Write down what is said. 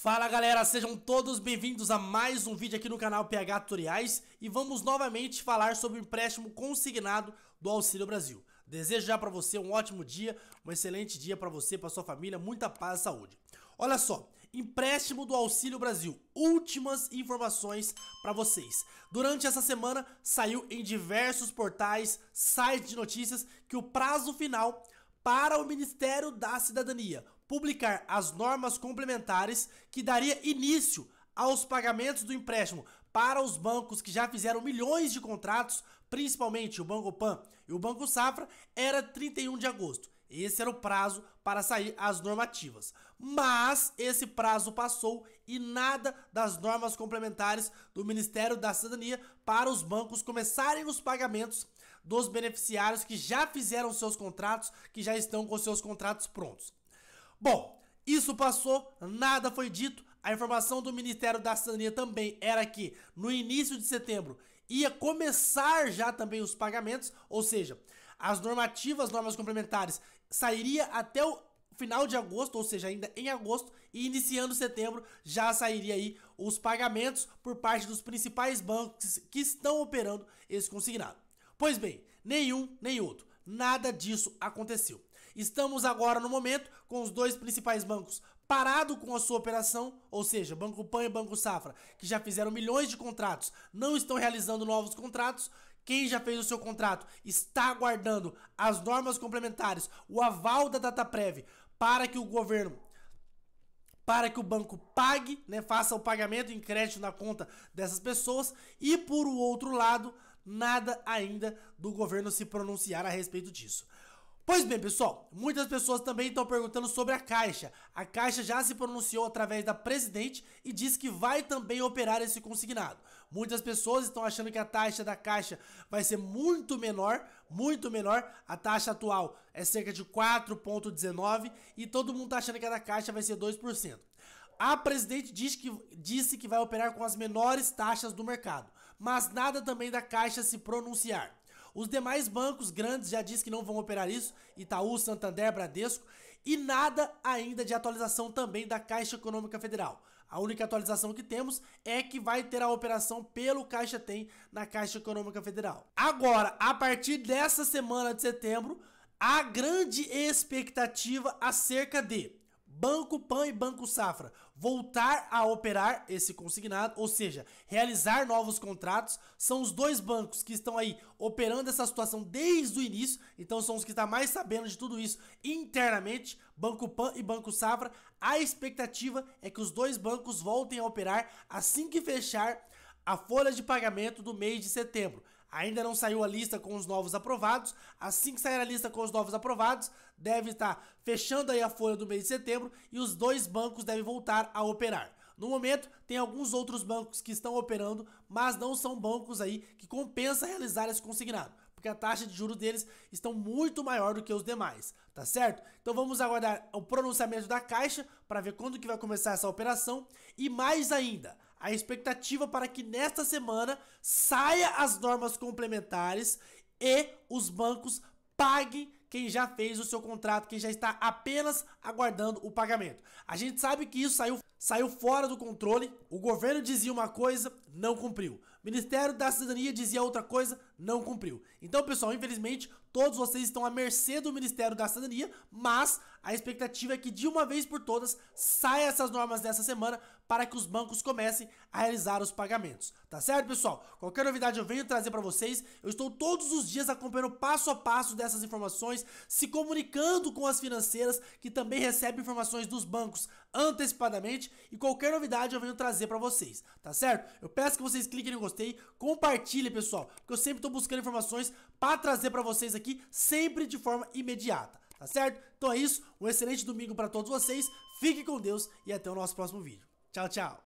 Fala galera, sejam todos bem-vindos a mais um vídeo aqui no canal PH Tutoriais e vamos novamente falar sobre o empréstimo consignado do Auxílio Brasil. Desejo já para você um ótimo dia, um excelente dia para você, para sua família, muita paz e saúde. Olha só, empréstimo do Auxílio Brasil, últimas informações para vocês. Durante essa semana saiu em diversos portais, sites de notícias que o prazo final para o Ministério da Cidadania publicar as normas complementares que daria início aos pagamentos do empréstimo para os bancos que já fizeram milhões de contratos, principalmente o Banco Pan e o Banco Safra, era 31 de agosto. Esse era o prazo para sair as normativas. Mas esse prazo passou e nada das normas complementares do Ministério da Cidadania para os bancos começarem os pagamentos dos beneficiários que já fizeram seus contratos, que já estão com seus contratos prontos. Bom, isso passou, nada foi dito. A informação do Ministério da Cidadania também era que no início de setembro ia começar já também os pagamentos, ou seja, as normativas, normas complementares sairia até o final de agosto, ou seja, ainda em agosto e iniciando setembro já sairia aí os pagamentos por parte dos principais bancos que estão operando esse consignado. Pois bem, nenhum nem outro, nada disso aconteceu. Estamos agora no momento com os dois principais bancos parado com a sua operação, ou seja, Banco Pan e Banco Safra, que já fizeram milhões de contratos, não estão realizando novos contratos. Quem já fez o seu contrato está aguardando as normas complementares, o aval da data prévia, para que o governo para que o banco pague, né, faça o pagamento em crédito na conta dessas pessoas e por outro lado, nada ainda do governo se pronunciar a respeito disso. Pois bem, pessoal, muitas pessoas também estão perguntando sobre a Caixa. A Caixa já se pronunciou através da presidente e disse que vai também operar esse consignado. Muitas pessoas estão achando que a taxa da Caixa vai ser muito menor, muito menor. A taxa atual é cerca de 4,19 e todo mundo está achando que a da Caixa vai ser 2%. A presidente diz que, disse que vai operar com as menores taxas do mercado, mas nada também da Caixa se pronunciar. Os demais bancos grandes já diz que não vão operar isso, Itaú, Santander, Bradesco, e nada ainda de atualização também da Caixa Econômica Federal. A única atualização que temos é que vai ter a operação pelo Caixa Tem na Caixa Econômica Federal. Agora, a partir dessa semana de setembro, há grande expectativa acerca de Banco Pan e Banco Safra voltar a operar esse consignado, ou seja, realizar novos contratos. São os dois bancos que estão aí operando essa situação desde o início, então são os que estão tá mais sabendo de tudo isso internamente. Banco Pan e Banco Safra, a expectativa é que os dois bancos voltem a operar assim que fechar a folha de pagamento do mês de setembro. Ainda não saiu a lista com os novos aprovados. Assim que sair a lista com os novos aprovados, deve estar fechando aí a folha do mês de setembro e os dois bancos devem voltar a operar. No momento, tem alguns outros bancos que estão operando, mas não são bancos aí que compensa realizar esse consignado porque a taxa de juro deles estão muito maior do que os demais, tá certo? Então vamos aguardar o pronunciamento da Caixa para ver quando que vai começar essa operação e mais ainda, a expectativa para que nesta semana saia as normas complementares e os bancos paguem quem já fez o seu contrato, quem já está apenas aguardando o pagamento. A gente sabe que isso saiu saiu fora do controle, o governo dizia uma coisa, não cumpriu. O Ministério da Cidadania dizia outra coisa, não cumpriu. Então, pessoal, infelizmente, todos vocês estão à mercê do Ministério da Cidadania, mas a expectativa é que de uma vez por todas saia essas normas dessa semana para que os bancos comecem a realizar os pagamentos. Tá certo, pessoal? Qualquer novidade eu venho trazer para vocês. Eu estou todos os dias acompanhando passo a passo dessas informações, se comunicando com as financeiras que também recebem informações dos bancos antecipadamente e qualquer novidade eu venho trazer para vocês, tá certo? Eu peço que vocês cliquem no gostei, compartilhem, pessoal, porque eu sempre tô buscando informações para trazer para vocês aqui, sempre de forma imediata, tá certo? Então é isso, um excelente domingo para todos vocês, fiquem com Deus e até o nosso próximo vídeo. Tchau, tchau!